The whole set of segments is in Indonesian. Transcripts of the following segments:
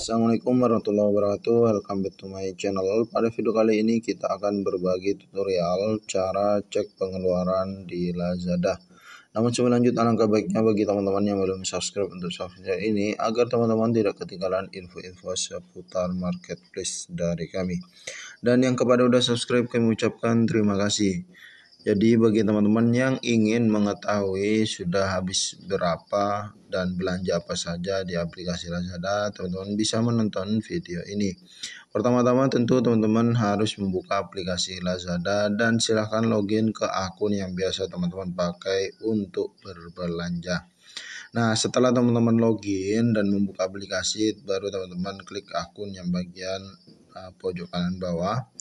Assalamualaikum warahmatullahi wabarakatuh Welcome back to my channel Pada video kali ini kita akan berbagi tutorial Cara cek pengeluaran di Lazada Namun sebelum lanjut alangkah baiknya bagi teman-teman yang belum subscribe untuk subscribe ini Agar teman-teman tidak ketinggalan info-info seputar marketplace dari kami Dan yang kepada udah subscribe kami ucapkan terima kasih jadi bagi teman-teman yang ingin mengetahui sudah habis berapa dan belanja apa saja di aplikasi Lazada, teman-teman bisa menonton video ini. Pertama-tama tentu teman-teman harus membuka aplikasi Lazada dan silahkan login ke akun yang biasa teman-teman pakai untuk berbelanja. Nah, setelah teman-teman login dan membuka aplikasi, baru teman-teman klik akun yang bagian eh, pojok kanan bawah.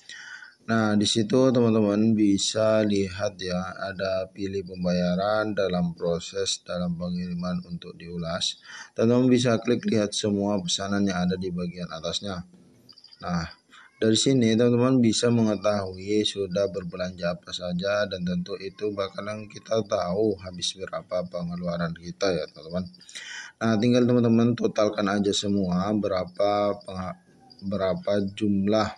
Nah, di situ teman-teman bisa lihat ya, ada pilih pembayaran dalam proses dalam pengiriman untuk diulas. Teman-teman bisa klik lihat semua pesanan yang ada di bagian atasnya. Nah, dari sini teman-teman bisa mengetahui sudah berbelanja apa saja dan tentu itu bakalan kita tahu habis berapa pengeluaran kita ya teman-teman. Nah, tinggal teman-teman totalkan aja semua berapa berapa jumlah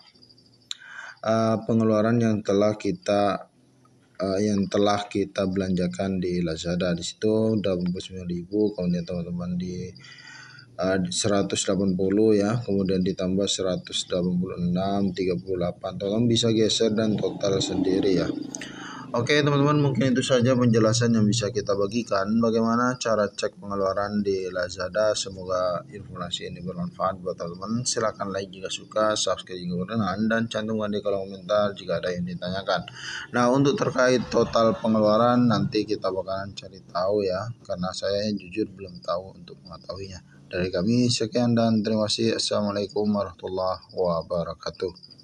uh, pengeluaran yang telah kita uh, yang telah kita belanjakan di Lazada di situ udah ribu kemudian teman-teman di eh, uh, 180 ya kemudian ditambah 186 38 tolong bisa geser dan total sendiri ya Oke teman-teman mungkin itu saja penjelasan yang bisa kita bagikan bagaimana cara cek pengeluaran di Lazada. Semoga informasi ini bermanfaat buat teman-teman. Silahkan like jika suka, subscribe jika berkenan, dan cantumkan di kolom komentar jika ada yang ditanyakan. Nah untuk terkait total pengeluaran nanti kita bakalan cari tahu ya karena saya jujur belum tahu untuk mengetahuinya. Dari kami sekian dan terima kasih. Assalamualaikum warahmatullahi wabarakatuh.